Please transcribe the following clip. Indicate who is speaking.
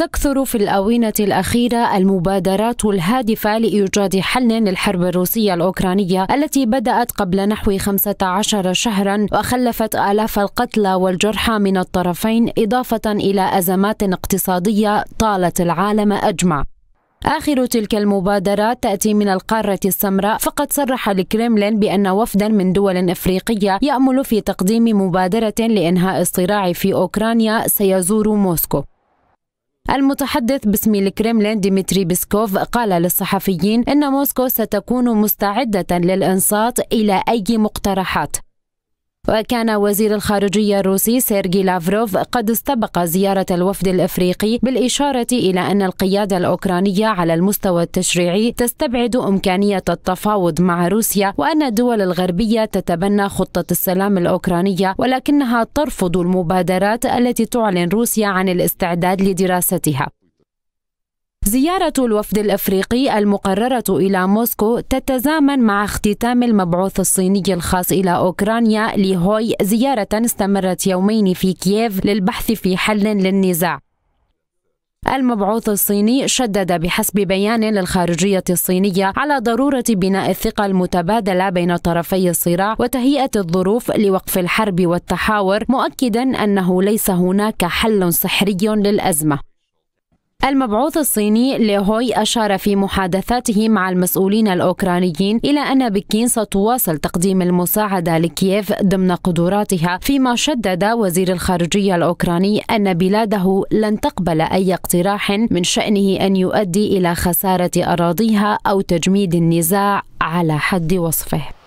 Speaker 1: تكثر في الآونة الأخيرة المبادرات الهادفة لإيجاد حل للحرب الروسية الأوكرانية التي بدأت قبل نحو 15 شهرا وخلفت آلاف القتلى والجرحى من الطرفين إضافة إلى أزمات اقتصادية طالت العالم أجمع آخر تلك المبادرات تأتي من القارة السمراء فقد صرح الكريملين بأن وفدا من دول إفريقية يأمل في تقديم مبادرة لإنهاء الصراع في أوكرانيا سيزور موسكو المتحدث باسم الكرملين ديمتري بيسكوف قال للصحفيين أن موسكو ستكون مستعدة للإنصات إلى أي مقترحات وكان وزير الخارجية الروسي سيرجي لافروف قد استبق زيارة الوفد الإفريقي بالإشارة إلى أن القيادة الأوكرانية على المستوى التشريعي تستبعد إمكانية التفاوض مع روسيا وأن الدول الغربية تتبنى خطة السلام الأوكرانية ولكنها ترفض المبادرات التي تعلن روسيا عن الاستعداد لدراستها زيارة الوفد الأفريقي المقررة إلى موسكو تتزامن مع اختتام المبعوث الصيني الخاص إلى أوكرانيا لهوي زيارة استمرت يومين في كييف للبحث في حل للنزاع المبعوث الصيني شدد بحسب بيان للخارجية الصينية على ضرورة بناء الثقة المتبادلة بين طرفي الصراع وتهيئة الظروف لوقف الحرب والتحاور مؤكدا أنه ليس هناك حل سحري للأزمة المبعوث الصيني ليهوي أشار في محادثاته مع المسؤولين الأوكرانيين إلى أن بكين ستواصل تقديم المساعدة لكييف ضمن قدراتها فيما شدد وزير الخارجية الأوكراني أن بلاده لن تقبل أي اقتراح من شأنه أن يؤدي إلى خسارة أراضيها أو تجميد النزاع على حد وصفه